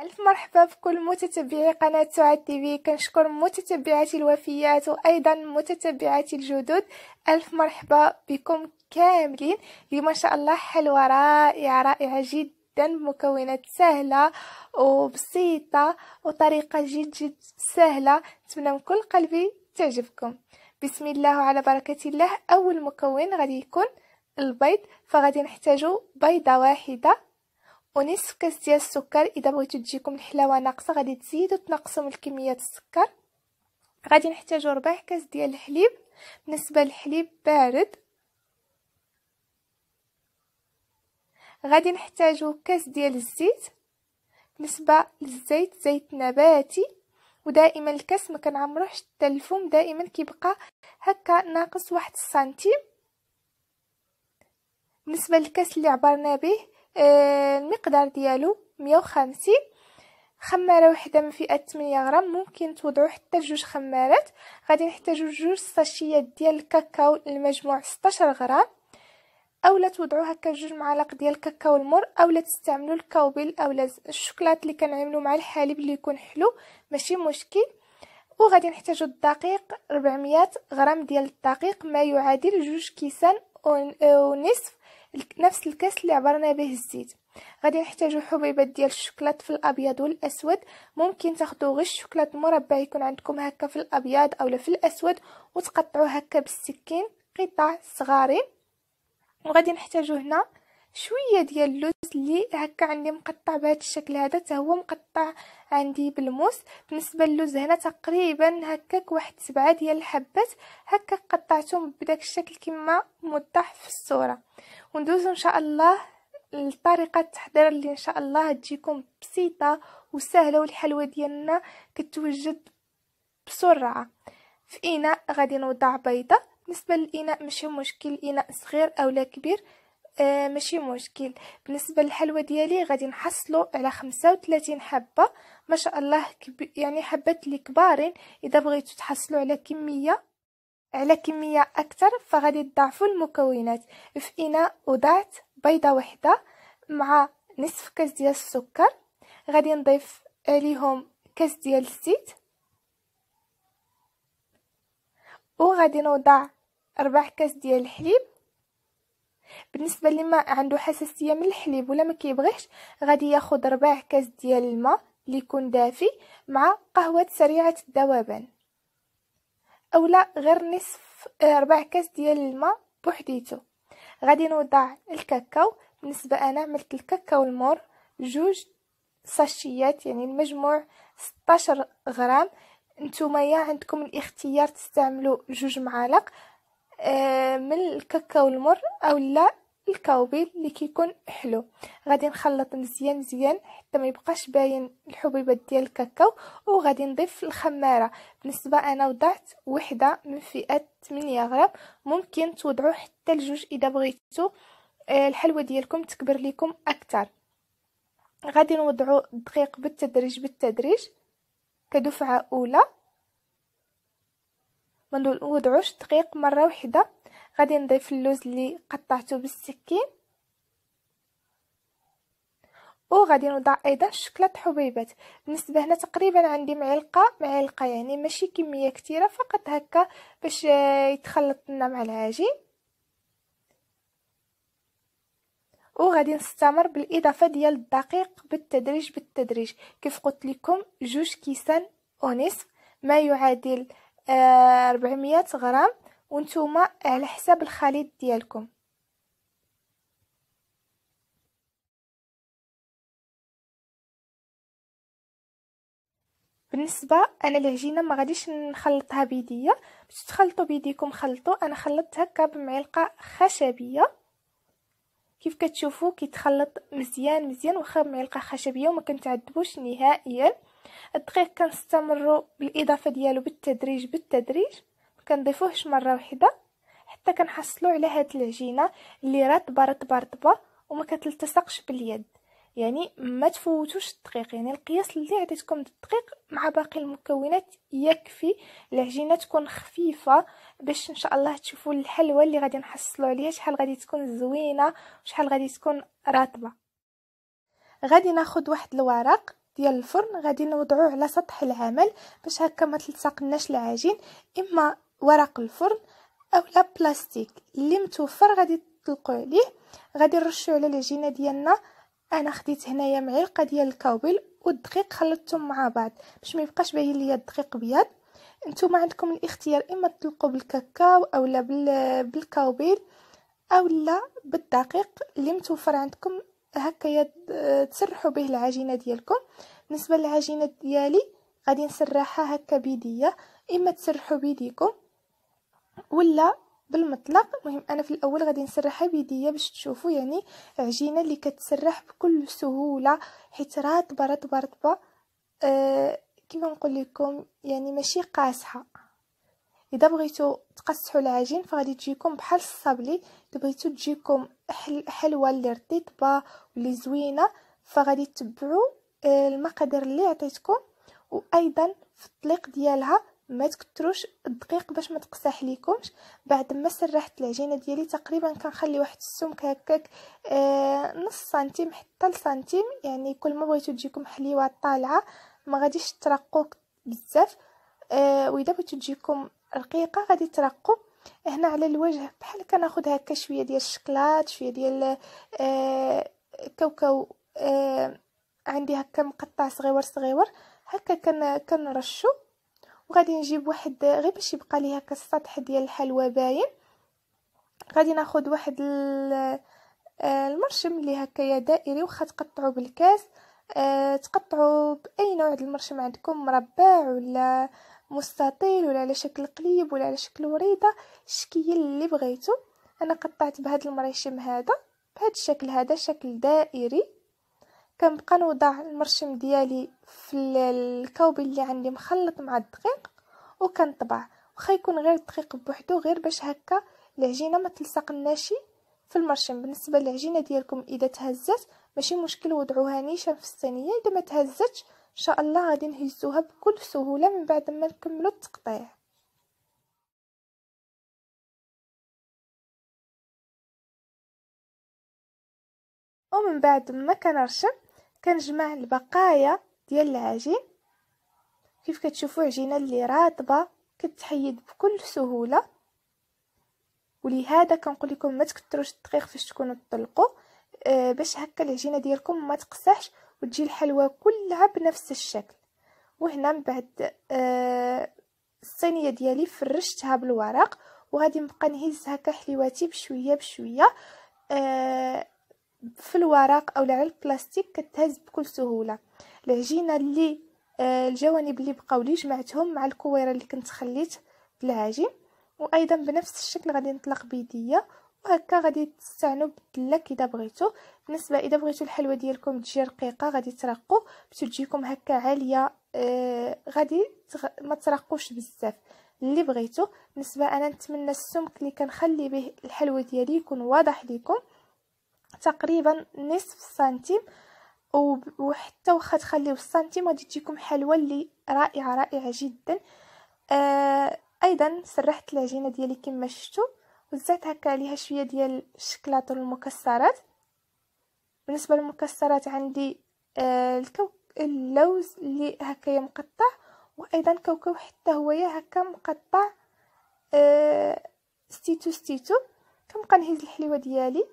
ألف مرحبا بكل متتبعي قناة سعاد تي في كنشكر متتبعاتي الوفيات وأيضا متتبعاتي الجدد ألف مرحبا بكم كاملين اليوم إن شاء الله حلوة رائعة رائعة جدا بمكونات سهلة وبسيطة وطريقة جد جد سهلة نتمنى من كل قلبي تعجبكم بسم الله وعلى بركة الله أول مكون غادي يكون البيض فغادي نحتاجو بيضة واحدة ونصف كاس ديال السكر اذا بغيتو تجيكم الحلاوه ناقصه غادي تزيدوا تنقصوا من كميه السكر غادي نحتاجو ربع كاس ديال الحليب بالنسبه للحليب بارد غادي نحتاجو كاس ديال الزيت بالنسبه للزيت زيت نباتي ودائما الكاس ما كنعمروش حتى الفم دائما كيبقى هكا ناقص واحد السنتيم بالنسبه للكاس اللي عبرنا به آه، المقدار ديالو 150 خمارة وحدة من فئة 8 غرام ممكن توضعو حتى جوج خمارات غادي نحتاجو جوج صاشيات ديال الكاكاو المجموع 16 غرام اولا توضعو هكا جوج معالق ديال الكاكاو المر اولا تستعملوا الكاوبيل اولا الشوكولات اللي كنعملو مع الحليب اللي يكون حلو ماشي مشكل وغادي نحتاجو الدقيق 400 غرام ديال الدقيق ما يعادل جوج كيسان ونصف نفس الكاس اللي عبرنا به الزيت غادي نحتاجو حبيبات ديال الشوكولات في الابيض والاسود ممكن تاخدو غير الشوكولات مربع يكون عندكم هكا في الابيض اولا في الاسود وتقطعو هكا بالسكين قطع صغارين وغادي نحتاجو هنا شويه ديال اللوز اللي هكا عندي مقطع بهذا الشكل هذا حتى هو مقطع عندي بالموس بالنسبه للوز هنا تقريبا هكاك واحد سبعة ديال الحبات هكا قطعتهم بداك الشكل كما موضح في الصوره وندوز ان شاء الله لطريقه التحضير اللي ان شاء الله تجيكم بسيطه وسهله والحلوه ديالنا كتوجد بسرعه في اناء غادي نوضع بيضه بالنسبه للاناء ماشي مشكل اناء صغير اولا كبير آه ماشي مشكل بالنسبه للحلوه ديالي غادي نحصلوا على 35 حبه ما شاء الله كب... يعني حبات لي كبارين اذا بغيتو تحصلوا على كميه على كميه اكثر فغادي تضاعفوا المكونات في اناء وضعت بيضه واحده مع نصف كاس ديال السكر غادي نضيف عليهم كاس ديال الزيت وغادي نوضع ربع كاس ديال الحليب بالنسبه اللي ما عنده حساسيه من الحليب ولا ما كيبغيش غادي ياخذ ربع كاس ديال الماء اللي يكون دافي مع قهوه سريعه الذوبان اولا غير نصف آه، ربع كاس ديال الماء بوحديتو غادي نوضع الكاكاو بالنسبه انا عملت الكاكاو المر جوج ساشيات يعني المجموع 16 غرام نتوما عندكم الاختيار تستعملوا جوج معالق آه، من الكاكاو المر او لا الكاوبيل اللي كيكون حلو غادي نخلط مزيان مزيان حتى ما يبقاش باين الحبيبات ديال الكاكاو وغادي نضيف الخماره بالنسبه انا وضعت وحده من فئه 8 غرام ممكن توضعوا حتى لجوج اذا بغيتو آه، الحلوه ديالكم تكبر لكم اكثر غادي نوضعوا الدقيق بالتدريج بالتدريج كدفعه اولى وندعوش دقيق مرة وحدة غادي نضيف اللوز اللي قطعته بالسكين وغادي نوضع ايضا شكلات حبيبات بالنسبة هنا تقريبا عندي معلقة معلقة يعني ماشي كمية كتيرة فقط هكا باش آه، يتخلط لنا مع العجين وغادي نستمر بالاضافه ديال الدقيق بالتدريج بالتدريج كيف قلت لكم جوج كيسان ونصف ما يعادل 400 آه، غرام وانتوما على حساب الخليط ديالكم بالنسبه انا العجينه ما غاديش نخلطها بيديا باش تخلطوا بيديكم خلطوا انا خلطت هكا بمعلقه خشبيه كيف كتشوفوا كيتخلط مزيان مزيان واخا بمعلقه خشبيه وما كنتعذبوش نهائيا الدقيق كنستمروا بالاضافه ديالو بالتدريج بالتدريج كنضيفوهش مره واحده حتى كنحصلوا على هاد العجينه اللي رطبه رطبه رطبه وما كتلتصقش باليد يعني ما تفوتوش الدقيق يعني القياس اللي عطيتكم الدقيق مع باقي المكونات يكفي العجينه تكون خفيفه باش ان شاء الله تشوفوا الحلوه اللي غادي نحصلوا عليها شحال غادي تكون زوينه وشحال غادي تكون رطبه غادي ناخد واحد الورق ديال الفرن غادي نوضعوه على سطح العمل باش هكا ما تلصقناش العجين اما ورق الفرن اولا بلاستيك اللي متوفر غادي تطلقوا عليه غادي نرشوا على العجينه ديالنا انا خديت هنايا معلقه ديال الكاوبيل والدقيق خلطتهم مع بعض باش ما يبقاش باين ليا الدقيق بيض نتوما عندكم الاختيار اما تطلقوا بالكاكاو اولا بالكاوبيل اولا بالدقيق اللي متوفر عندكم هكايا تسرحوا به العجينه ديالكم بالنسبه للعجينه ديالي غادي نسرحها هكا بيديا اما تسرحوا بيديكم ولا بالمطلق المهم انا في الاول غادي نسرحها بيديا باش تشوفوا يعني عجينه اللي كتسرح بكل سهوله حيت راه راتبه راتبه آه كما نقول لكم يعني ماشي قاسحه اذا بغيتو تقصحوا العجين فغادي تجيكم بحال الصابلي اذا بغيتو تجيكم حلوه اللي رطبه واللي زوينه فغادي تبعوا آه، المقادير اللي عطيتكم وايضا في الطليق ديالها ما تكتروش الدقيق باش ما تقصح ليكمش بعد ما سرحت العجينه ديالي تقريبا كنخلي واحد السمك هكاك آه، نص سنتيم حتى لسنتيم يعني كل ما بغيتو تجيكم حليوه طالعه ما غاديش ترقوك بزاف آه، واذا بغيتو تجيكم رقيقه غادي ترقو هنا على الوجه بحال كناخد هكا شويه ديال الشكلاط شويه ديال آه كوكو آه عندي هكا مقطع صغيور صغيور هكا كن كنرشو وغادي نجيب واحد غير باش يبقى لي هكا السطح ديال الحلوى باين غادي ناخد واحد آه، المرشم اللي هكايا دائري وخا تقطعو بالكاس أه تقطعوا باي نوع د المرشم عندكم مربع ولا مستطيل ولا على شكل قليب ولا على شكل وريده الشكل اللي بغيتو انا قطعت بهذا المريشم هذا بهذا الشكل هذا شكل دائري كنبقى نوضع المرشم ديالي في الكوب اللي عندي مخلط مع الدقيق وكنطبع واخا يكون غير الدقيق بوحدو غير باش هكا العجينه ما تلصقناش في المرشم بالنسبه للعجينه ديالكم اذا تهزت ماشي مشكل وضعوها نيشان في الصينيه اذا ما تهزتش ان شاء الله غادي نهزوها بكل سهوله من بعد ما نكملوا التقطيع ومن بعد ما كنرشم كنجمع البقايا ديال العجين كيف كتشوفوا عجينه اللي راطبه كتحيد بكل سهوله ولهذا كنقول لكم ما تكثروش الدقيق فاش تكونوا تطلقوا آه، باش هكا العجينه ديالكم ما تقساش وتجي الحلوى كلها بنفس الشكل وهنا من بعد آه الصينيه ديالي فرشتها بالورق وغادي نبقى نهز هكا حلواتي بشويه بشويه آه في الورق او على البلاستيك كتهز بكل سهوله العجينه اللي آه الجوانب اللي بقاو لي جمعتهم مع الكويره اللي كنت خليت بالعجين وايضا بنفس الشكل غادي نطلق بيديه وهكا غادي تستعنوا بالدلك اذا بغيتو بالنسبه اذا بغيتو الحلوه ديالكم تجي رقيقه غادي ترقوا باش تجيكم هكا عاليه آه غادي تغ... ما ترقوش بزاف اللي بغيتو بالنسبه انا نتمنى السمك اللي كنخلي به الحلوه ديالي يكون واضح ليكم تقريبا نصف سنتيم وحتى واخا تخليو السنتيم غادي تجيكم حلوه اللي رائعه رائعه جدا آه ايضا سرحت العجينه ديالي كما شفتوا وزات هكا عليها شويه ديال الشكلاط والمكسرات بالنسبه للمكسرات عندي آه، الكوك اللوز اللي هكايا مقطع وايضا كوكو حتى هويا هكا مقطع آه ستيتو ستيتو كنبقى نهز الحليوه ديالي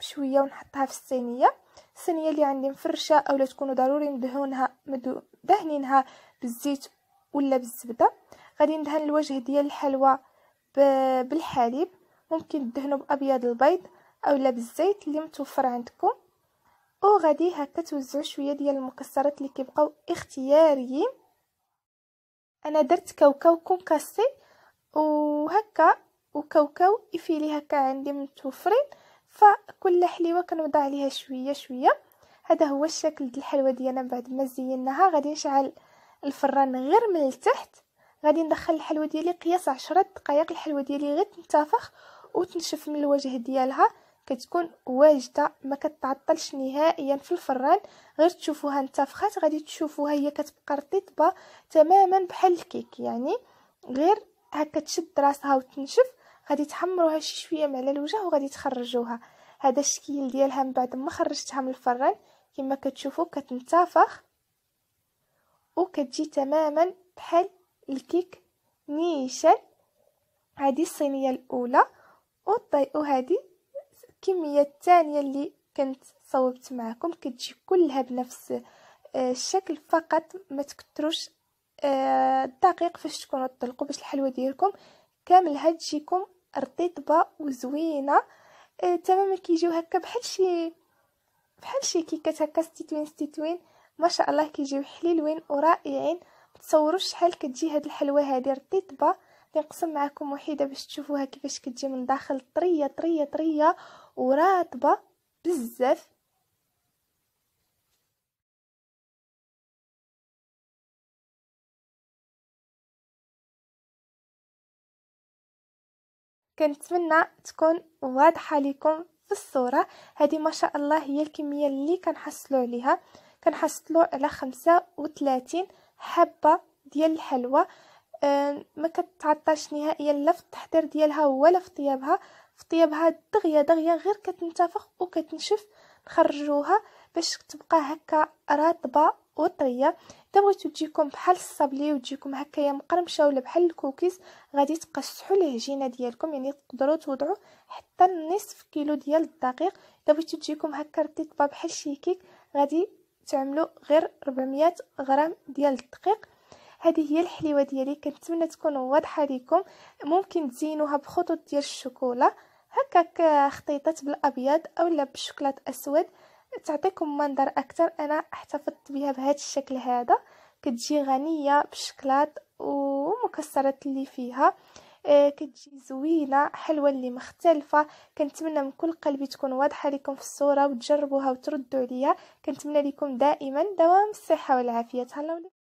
بشويه ونحطها في الصينيه الصينيه اللي عندي مفرشه اولا تكونوا ضروري مدهونها دهنينها بالزيت ولا بالزبده غادي ندهن الوجه ديال الحلوى بالحليب ممكن تدهنوا بابيض البيض اولا بالزيت اللي متوفر عندكم وغادي هكا توزعوا شويه ديال المكسرات اللي كيبقاو اختياريين انا درت كاوكاو كونكاسي وهكا وكاوكاو افيلي هكا عندي متوفرين فكل حليوه كنوضع عليها شويه شويه هذا هو الشكل ديال الحلوه ديالنا بعد ما زيناها غادي نشعل الفران غير من التحت غادي ندخل الحلوه ديالي قياس عشرة دقائق الحلوه ديالي غير تنتفخ وتنشف من الوجه ديالها كتكون واجده ما كتعطلش نهائيا في الفران غير تشوفوها انتفخات غادي تشوفوها هي كتبقى رطبه تماما بحال الكيك يعني غير هكا تشد راسها وتنشف غادي تحمروها شي شويه على الوجه وغادي تخرجوها هذا الشكل ديالها من بعد ما خرجتها من الفران كما كتشوفوا كتنتفخ وكتجي تماما بحال الكيك نيشان هذه الصينيه الاولى وتضيئوا هذه الكمية الثانية اللي كنت صوبت معكم كتجي كلها بنفس آه، الشكل فقط ما تكتروش آه، الدقيق فاش تكونوا تطلقوا باش الحلوه ديالكم كاملها تجيكم رطيبه وزوينه آه، تماما كيجيو هكا بحال شي بحال شي كيكات هكا ستيتوين ستيتوين ما شاء الله كيجيو حليلوين ورائعين متصوروش شحال كتجي هاد الحلوه هادي رطيبه نقسم معكم وحيده باش تشوفوها كيفاش كتجي من داخل طريه طريه طريه وراتبه بزاف كنتمنى تكون واضحه لكم في الصوره هذه ما شاء الله هي الكميه اللي كنحصلوا عليها كنحصلوا على 35 حبه ديال الحلوى آه، ما كتعطاش نهائيا لا في التحضير ديالها ولا في طيابها في طيابها دغيا دغيا غير كتنتفخ وكتنشف نخرجوها باش تبقى هكا رطبه وطريه الا بغيتو تجيكم بحال الصابلي وتجيكم هكايا مقرمشه ولا بحال الكوكيز غادي تقشحوا العجينه ديالكم يعني تقدروا توضعوا حتى نصف كيلو ديال الدقيق الا بغيتو تجيكم هكا رتيطبه بحال شي كيك غادي تعملوا غير 400 غرام ديال الدقيق هذه هي الحليوه ديالي كنتمنى تكون واضحه لكم ممكن تزينوها بخطوط ديال الشوكولا هكاك آه، خطيطات بالابيض اولا بالشوكولات اسود تعطيكم منظر اكثر انا احتفظت بها بهذا الشكل هذا كتجي غنيه بالشوكولات ومكسرات اللي فيها آه، كتجي زوينه حلوه اللي مختلفه كنتمنى من كل قلبي تكون واضحه لكم في الصوره وتجربوها وتردوا عليا كنتمنى لكم دائما دوام الصحه والعافيه تهلاو